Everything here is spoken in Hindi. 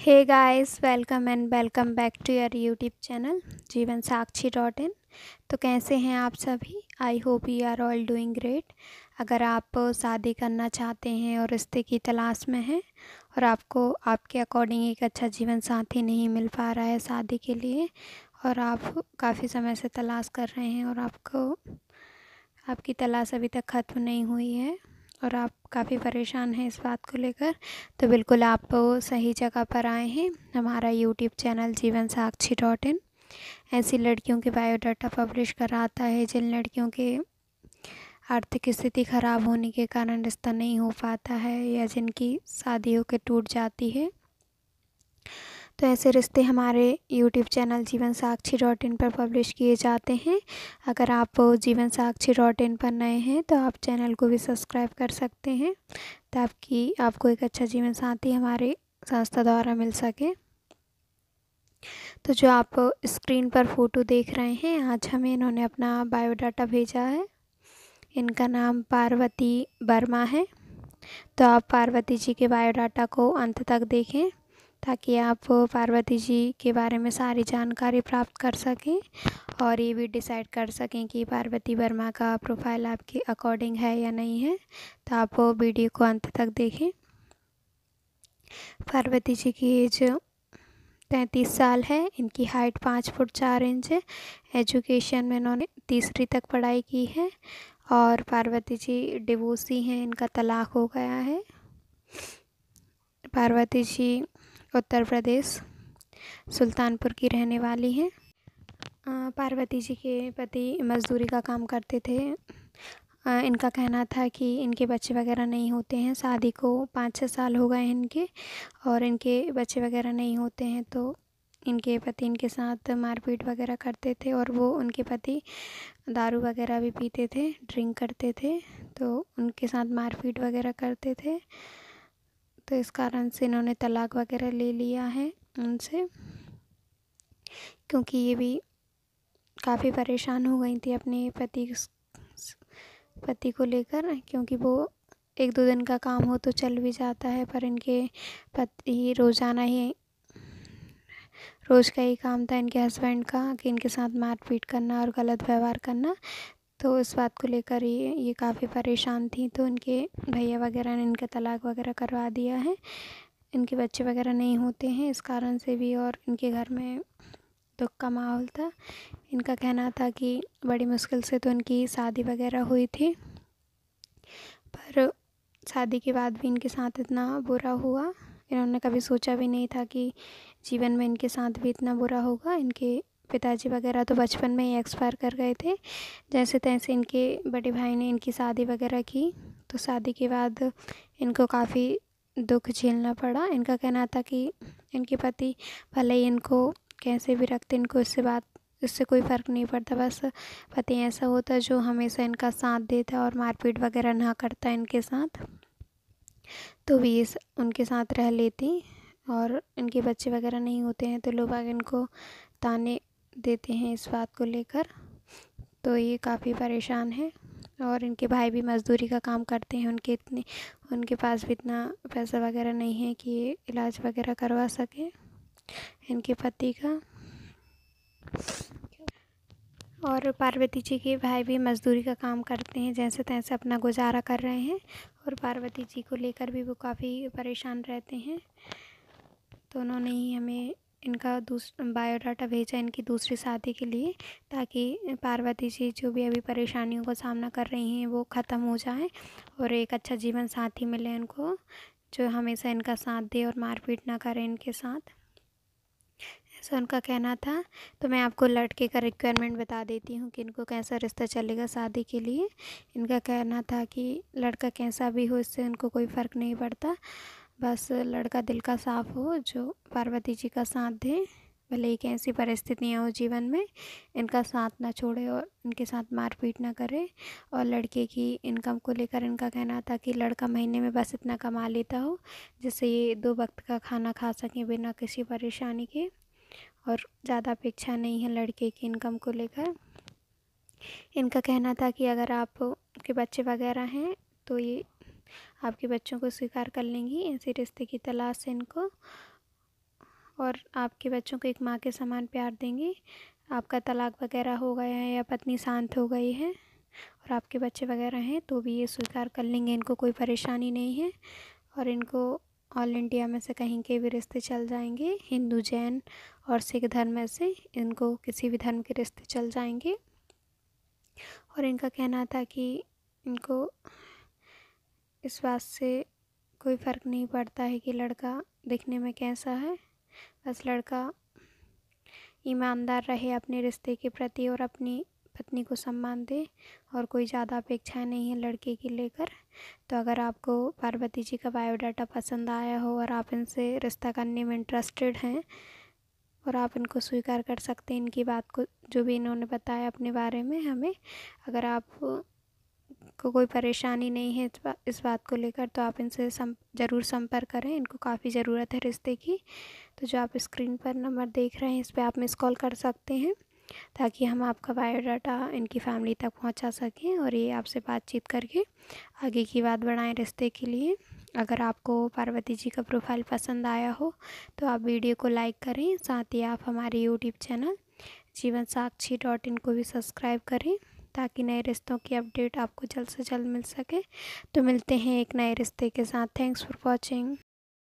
hey guys welcome and welcome back to your YouTube channel Jeevan Sakshi dot in तो कैसे हैं आप सभी I hope you are all doing great अगर आप शादी करना चाहते हैं और रिश्ते की तलाश में हैं और आपको आपके अकॉर्डिंग एक अच्छा जीवन साथी नहीं मिल पा रहा है शादी के लिए और आप काफ़ी समय से तलाश कर रहे हैं और आपको आपकी तलाश अभी तक ख़त्म नहीं हुई है और आप काफ़ी परेशान हैं इस बात को लेकर तो बिल्कुल आप सही जगह पर आए हैं हमारा YouTube channel Jeevan Sakshi dot इन ऐसी लड़कियों के बायोडाटा पब्लिश कराता है जिन लड़कियों के आर्थिक स्थिति खराब होने के कारण रिश्ता नहीं हो पाता है या जिनकी शादियों के टूट जाती है तो ऐसे रिश्ते हमारे YouTube channel Jeevan Sakshi dot इन पर पब्लिश किए जाते हैं अगर आप जीवन साक्षी डॉट इन पर नए हैं तो आप चैनल को भी सब्सक्राइब कर सकते हैं ताकि आपको एक अच्छा जीवन साथी हमारे संस्था द्वारा मिल सके तो जो आप स्क्रीन पर फ़ोटो देख रहे हैं आज हमें इन्होंने अपना बायोडाटा भेजा है इनका नाम पार्वती वर्मा है तो आप पार्वती जी के बायोडाटा को अंत तक देखें ताकि आप पार्वती जी के बारे में सारी जानकारी प्राप्त कर सकें और ये भी डिसाइड कर सकें कि पार्वती वर्मा का प्रोफाइल आपके अकॉर्डिंग है या नहीं है तो आप वीडियो को अंत तक देखें पार्वती जी की एज तैंतीस साल है इनकी हाइट पाँच फुट चार इंच है एजुकेशन में इन्होंने तीसरी तक पढ़ाई की है और पार्वती जी डिवोसी हैं इनका तलाक हो गया है पार्वती जी उत्तर प्रदेश सुल्तानपुर की रहने वाली हैं पार्वती जी के पति मज़दूरी का काम करते थे इनका कहना था कि इनके बच्चे वगैरह नहीं होते हैं शादी को पाँच छः साल हो गए हैं इनके और इनके बच्चे वगैरह नहीं होते हैं तो इनके पति इनके साथ मारपीट वगैरह करते थे और वो उनके पति दारू वगैरह भी पीते थे ड्रिंक करते थे तो उनके साथ मारपीट वगैरह करते थे तो इस कारण से इन्होंने तलाक वगैरह ले लिया है उनसे क्योंकि ये भी काफ़ी परेशान हो गई थी अपने पति पति को लेकर क्योंकि वो एक दो दिन का काम हो तो चल भी जाता है पर इनके पति रोज़ाना ही रोज़ का ही काम था इनके हस्बैंड का कि इनके साथ मारपीट करना और गलत व्यवहार करना तो उस बात को लेकर ये ये काफ़ी परेशान थी तो उनके भैया वगैरह ने इनका तलाक वगैरह करवा दिया है इनके बच्चे वगैरह नहीं होते हैं इस कारण से भी और इनके घर में दुख का माहौल था इनका कहना था कि बड़ी मुश्किल से तो इनकी शादी वगैरह हुई थी पर शादी के बाद भी इनके साथ इतना बुरा हुआ इन्होंने कभी सोचा भी नहीं था कि जीवन में इनके साथ भी इतना बुरा होगा इनके पिताजी वगैरह तो बचपन में ही एक्सपायर कर गए थे जैसे तैसे इनके बड़े भाई ने इनकी शादी वगैरह की तो शादी के बाद इनको काफ़ी दुख झेलना पड़ा इनका कहना था कि इनके पति भले ही इनको कैसे भी रखते इनको इससे बात इससे कोई फ़र्क नहीं पड़ता बस पति ऐसा होता जो हमेशा इनका साथ देता और मारपीट वगैरह ना करता इनके साथ तो भी इस उनके साथ रह लेती और इनके बच्चे वगैरह नहीं होते हैं तो लोग इनको ताने देते हैं इस बात को लेकर तो ये काफ़ी परेशान है और इनके भाई भी मज़दूरी का काम करते हैं उनके इतने उनके पास भी इतना पैसा वगैरह नहीं है कि ये इलाज वगैरह करवा सकें इनके पति का और पार्वती जी के भाई भी मज़दूरी का काम करते हैं जैसे तैसे अपना गुजारा कर रहे हैं और पार्वती जी को लेकर भी वो काफ़ी परेशान रहते हैं तो उन्होंने ही हमें इनका दूस बायोडाटा भेजा इनकी दूसरी शादी के लिए ताकि पार्वती जी जो भी अभी परेशानियों का सामना कर रही हैं वो ख़त्म हो जाए और एक अच्छा जीवन साथी मिले उनको जो हमेशा इनका साथ दे और मारपीट ना करे इनके साथ ऐसा उनका कहना था तो मैं आपको लड़के का रिक्वायरमेंट बता देती हूँ कि इनको कैसा रिश्ता चलेगा शादी के लिए इनका कहना था कि लड़का कैसा भी हो इससे उनको कोई फ़र्क नहीं पड़ता बस लड़का दिल का साफ़ हो जो पार्वती जी का साथ दे भले ही कैसी परिस्थितियाँ हो जीवन में इनका साथ ना छोड़े और इनके साथ मारपीट ना करे और लड़के की इनकम को लेकर इनका कहना था कि लड़का महीने में बस इतना कमा लेता हो जिससे ये दो वक्त का खाना खा सकें बिना किसी परेशानी के और ज़्यादा अपेक्षा नहीं है लड़के की इनकम को लेकर इनका कहना था कि अगर आप के बच्चे वगैरह हैं तो ये आपके बच्चों को स्वीकार कर लेंगी ऐसे रिश्ते की तलाश है इनको और आपके बच्चों को एक माँ के समान प्यार देंगी आपका तलाक वगैरह हो गया है या पत्नी शांत हो गई है और आपके बच्चे वगैरह हैं तो भी ये स्वीकार कर लेंगे इनको कोई परेशानी नहीं है और इनको ऑल इंडिया में से कहीं के भी रिश्ते चल जाएंगे हिंदू जैन और सिख धर्म में से इनको किसी भी धर्म के रिश्ते चल जाएंगे और इनका कहना था कि इनको इस बात से कोई फ़र्क नहीं पड़ता है कि लड़का दिखने में कैसा है बस लड़का ईमानदार रहे अपने रिश्ते के प्रति और अपनी पत्नी को सम्मान दे और कोई ज़्यादा अपेक्षाएं नहीं है लड़के की लेकर तो अगर आपको पार्वती जी का बायोडाटा पसंद आया हो और आप इनसे रिश्ता करने में इंटरेस्टेड हैं और आप इनको स्वीकार कर सकते हैं इनकी बात को जो भी इन्होंने बताया अपने बारे में हमें अगर आप को कोई परेशानी नहीं है इस इस बात को लेकर तो आप इनसे सम ज़रूर संपर्क करें इनको काफ़ी ज़रूरत है रिश्ते की तो जो आप स्क्रीन पर नंबर देख रहे हैं इस पर आप मिस कॉल कर सकते हैं ताकि हम आपका बायोडाटा इनकी फैमिली तक पहुंचा सकें और ये आपसे बातचीत करके आगे की बात बढ़ाएं रिश्ते के लिए अगर आपको पार्वती जी का प्रोफाइल पसंद आया हो तो आप वीडियो को लाइक करें साथ ही आप हमारे YouTube channel Jeevan Sakshi dot इन को भी सब्सक्राइब करें ताकि नए रिश्तों की अपडेट आपको जल्द से जल्द मिल सके तो मिलते हैं एक नए रिश्ते के साथ थैंक्स फॉर वॉचिंग